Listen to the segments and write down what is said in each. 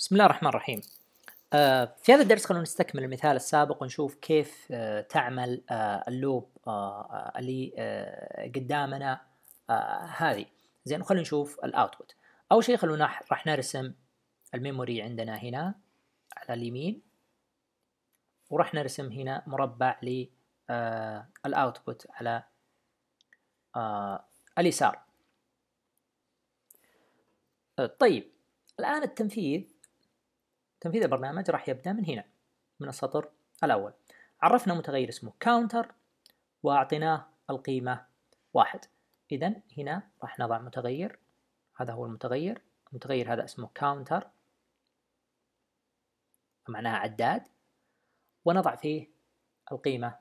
بسم الله الرحمن الرحيم آه، في هذا الدرس خلونا نستكمل المثال السابق ونشوف كيف آه، تعمل آه، اللوب اللي قدامنا هذه زين وخلونا نشوف الاوتبوت اول شيء خلونا راح نرسم الميموري عندنا هنا على اليمين وراح نرسم هنا مربع للاوتبوت على اليسار طيب الآن التنفيذ تنفيذ البرنامج راح يبدأ من هنا من السطر الأول عرفنا متغير اسمه counter وأعطيناه القيمة واحد إذا هنا راح نضع متغير هذا هو المتغير المتغير هذا اسمه counter معناها عداد ونضع فيه القيمة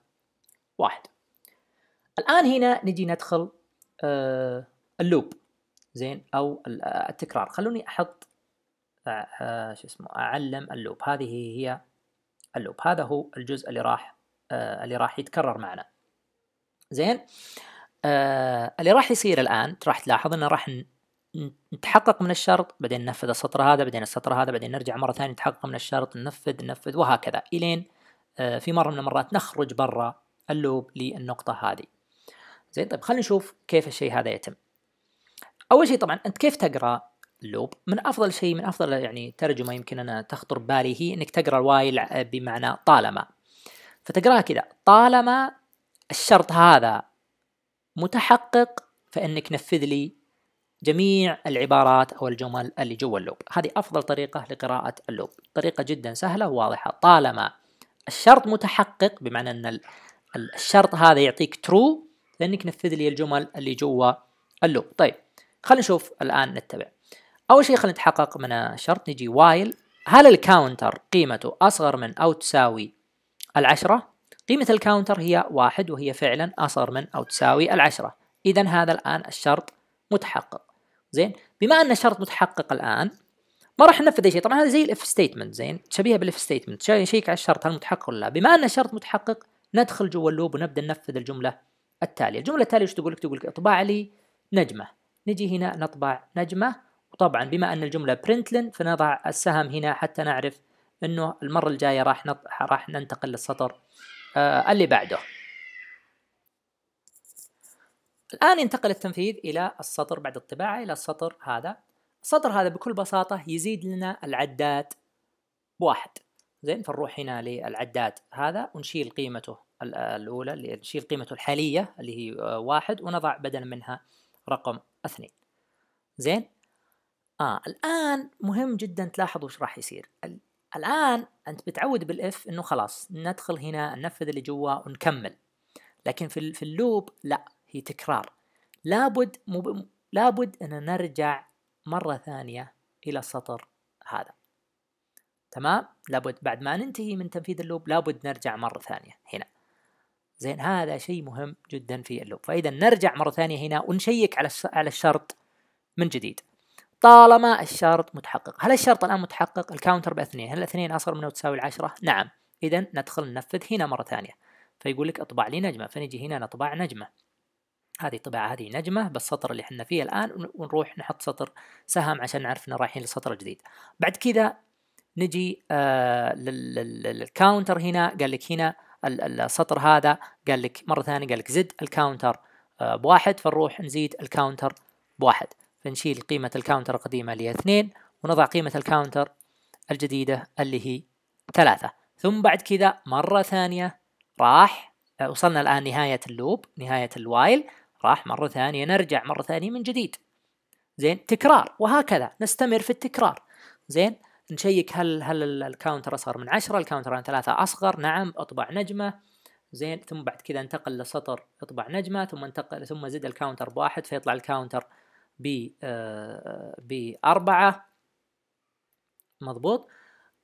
واحد الآن هنا نجي ندخل آه، اللوب زين أو آه، التكرار خلوني أحط آه، شو اسمه اعلم اللوب هذه هي اللوب هذا هو الجزء اللي راح آه، اللي راح يتكرر معنا زين آه اللي راح يصير الان راح تلاحظ انه راح نتحقق من الشرط بعدين ننفذ السطر هذا بعدين السطر هذا بعدين نرجع مره ثانيه نتحقق من الشرط ننفذ ننفذ وهكذا الين آه في مره من المرات نخرج برا اللوب للنقطه هذه زين طيب خلينا نشوف كيف الشيء هذا يتم اول شيء طبعا انت كيف تقرا لوب من افضل شيء من افضل يعني ترجمه يمكن انا تخطر بالي هي انك تقرا الوايل بمعنى طالما فتقراها كذا طالما الشرط هذا متحقق فانك نفذ لي جميع العبارات او الجمل اللي جوا اللوب هذه افضل طريقه لقراءه اللوب طريقه جدا سهله وواضحه طالما الشرط متحقق بمعنى ان الشرط هذا يعطيك ترو فانك نفذ لي الجمل اللي جوا اللوب طيب خلينا نشوف الان نتبع اول شيء خلينا نتحقق من الشرط نجي وايل هل الكاونتر قيمته اصغر من او تساوي العشرة قيمة الكاونتر هي واحد وهي فعلا اصغر من او تساوي العشرة اذا هذا الان الشرط متحقق زين بما ان الشرط متحقق الان ما راح ننفذ اي شيء طبعا هذا زي الاف ستيتمنت زين شبيهه بالاف ستيتمنت شيك على الشرط هل متحقق ولا لا بما ان الشرط متحقق ندخل جوا اللوب ونبدا ننفذ الجمله التاليه الجمله التاليه وش تقول لك تقول لك اطبع لي نجمه نجي هنا نطبع نجمه وطبعا بما أن الجملة println فنضع السهم هنا حتى نعرف أنه المرة الجاية راح نط... راح ننتقل للسطر آه اللي بعده الآن ينتقل التنفيذ إلى السطر بعد الطباعة إلى السطر هذا السطر هذا بكل بساطة يزيد لنا العداد بواحد زين فنروح هنا للعداد هذا ونشيل قيمته الأولى اللي نشيل قيمته الحالية اللي هي آه، واحد ونضع بدلا منها رقم اثنين زين آه الآن مهم جدا تلاحظ وش راح يصير الآن أنت بتعود بالإف إنه خلاص ندخل هنا ننفذ اللي جوا ونكمل لكن في في اللوب لا هي تكرار لابد مب... لابد أن نرجع مرة ثانية إلى السطر هذا تمام لابد بعد ما ننتهي من تنفيذ اللوب لابد نرجع مرة ثانية هنا زين هذا شيء مهم جدا في اللوب فإذا نرجع مرة ثانية هنا ونشيك على على الشرط من جديد طالما الشرط متحقق هل الشرط الآن متحقق الكاونتر باثنين هل الاثنين أصغر منه تساوي العشرة نعم إذا ندخل ننفذ هنا مرة ثانية فيقول لك اطبع لي نجمة فنجي هنا نطبع نجمة هذه طبعة هذه نجمة بالسطر اللي احنا فيه الآن ونروح نحط سطر سهم عشان نعرف ان رايحين للسطر الجديد بعد كذا نجي آه، للكاونتر هنا قال لك هنا السطر هذا قال لك مرة ثانية قال لك زد الكاونتر آه، بواحد فنروح نزيد الكاونتر بواحد فنشيل قيمة الكاونتر القديمة اللي هي اثنين ونضع قيمة الكاونتر الجديدة اللي هي ثلاثة ثم بعد كذا مرة ثانية راح وصلنا الآن نهاية اللوب نهاية الوايل راح مرة ثانية نرجع مرة ثانية من جديد زين تكرار وهكذا نستمر في التكرار زين نشيك هل هل الكاونتر اصغر من 10 الكاونتر عن 3 اصغر نعم اطبع نجمه زين ثم بعد كذا انتقل لسطر اطبع نجمه ثم انتقل ثم زد الكاونتر بواحد فيطلع الكاونتر ب آه، بأربعة مضبوط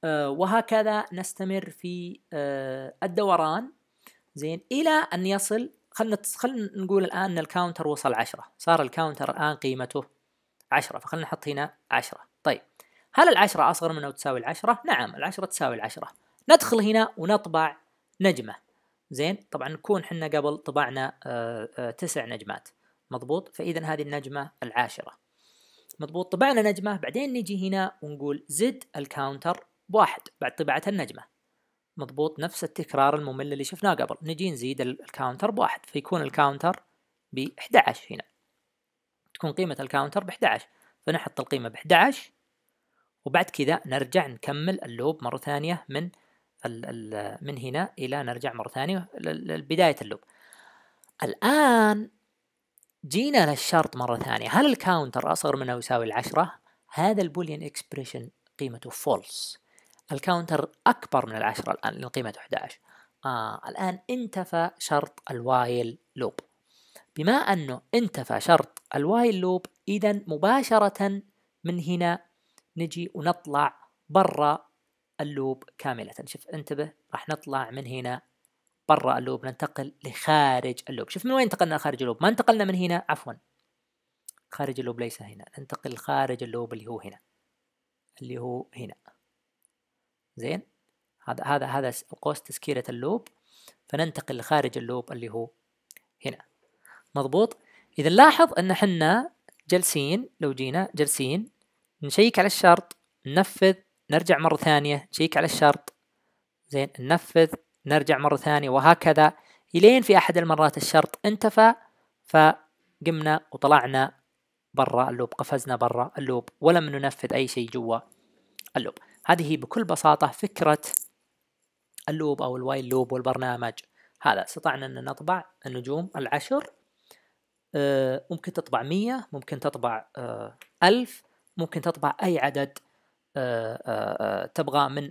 آه، وهكذا نستمر في آه، الدوران زين إلى أن يصل خلنا خلنا نقول الآن أن الكاونتر وصل عشرة صار الكاونتر الآن قيمته عشرة فخلنا نحط هنا عشرة طيب هل العشرة أصغر من أو تساوي العشرة؟ نعم العشرة تساوي العشرة ندخل هنا ونطبع نجمة زين طبعا نكون حنا قبل طبعنا تسع نجمات مضبوط فإذا هذه النجمة العاشرة مضبوط طبعنا نجمة بعدين نجي هنا ونقول زد الكاونتر بواحد بعد طباعة النجمة مضبوط نفس التكرار الممل اللي شفناه قبل نجي نزيد الكاونتر بواحد فيكون الكاونتر ب 11 هنا تكون قيمة الكاونتر ب 11 فنحط القيمة ب 11 وبعد كذا نرجع نكمل اللوب مرة ثانية من الـ الـ من هنا إلى نرجع مرة ثانية لبداية اللوب الآن جينا للشرط مرة ثانية هل الكاونتر أصغر من أو يساوي العشرة؟ هذا البوليان إكسبريشن قيمته فولس الكاونتر أكبر من العشرة الآن لأن قيمته 11 آه الآن انتفى شرط الوايل لوب بما أنه انتفى شرط الوايل لوب إذا مباشرة من هنا نجي ونطلع برا اللوب كاملة شوف انتبه راح نطلع من هنا برا اللوب ننتقل لخارج اللوب شوف من وين انتقلنا خارج اللوب ما انتقلنا من هنا عفوا خارج اللوب ليس هنا ننتقل خارج اللوب اللي هو هنا اللي هو هنا زين هذا هذا هذا قوس تسكيرة اللوب فننتقل لخارج اللوب اللي هو هنا مضبوط إذا لاحظ أن حنا جالسين لو جينا جالسين نشيك على الشرط ننفذ نرجع مرة ثانية نشيك على الشرط زين ننفذ نرجع مرة ثانية وهكذا إلين في أحد المرات الشرط انتفى فقمنا وطلعنا برا اللوب قفزنا برا اللوب ولم ننفذ أي شيء جوا اللوب هذه بكل بساطة فكرة اللوب أو الوايل لوب والبرنامج هذا استطعنا أن نطبع النجوم العشر آه، ممكن تطبع مية ممكن تطبع آه، ألف ممكن تطبع أي عدد آه، تبغى من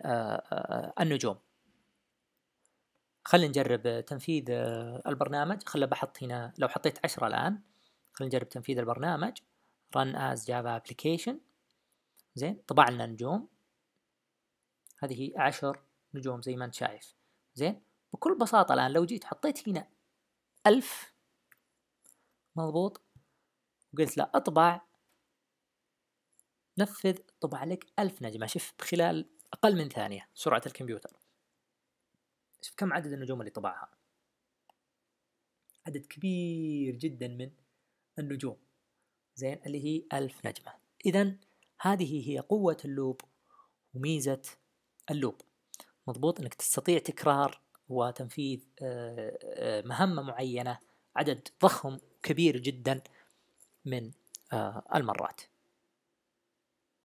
النجوم خلينا نجرب تنفيذ البرنامج خلى بحط هنا لو حطيت عشرة الآن خلينا نجرب تنفيذ البرنامج run as java application زين طبع لنا نجوم هذه عشر نجوم زي ما انت شايف زين بكل بساطة الآن لو جيت حطيت هنا ألف مضبوط وقلت له اطبع نفذ طبع لك ألف نجمة شوف خلال أقل من ثانية سرعة الكمبيوتر شوف كم عدد النجوم اللي طبعها عدد كبير جدا من النجوم زين اللي هي ألف نجمة إذا هذه هي قوة اللوب وميزة اللوب مضبوط أنك تستطيع تكرار وتنفيذ آه، آه، مهمة معينة عدد ضخم كبير جدا من آه، المرات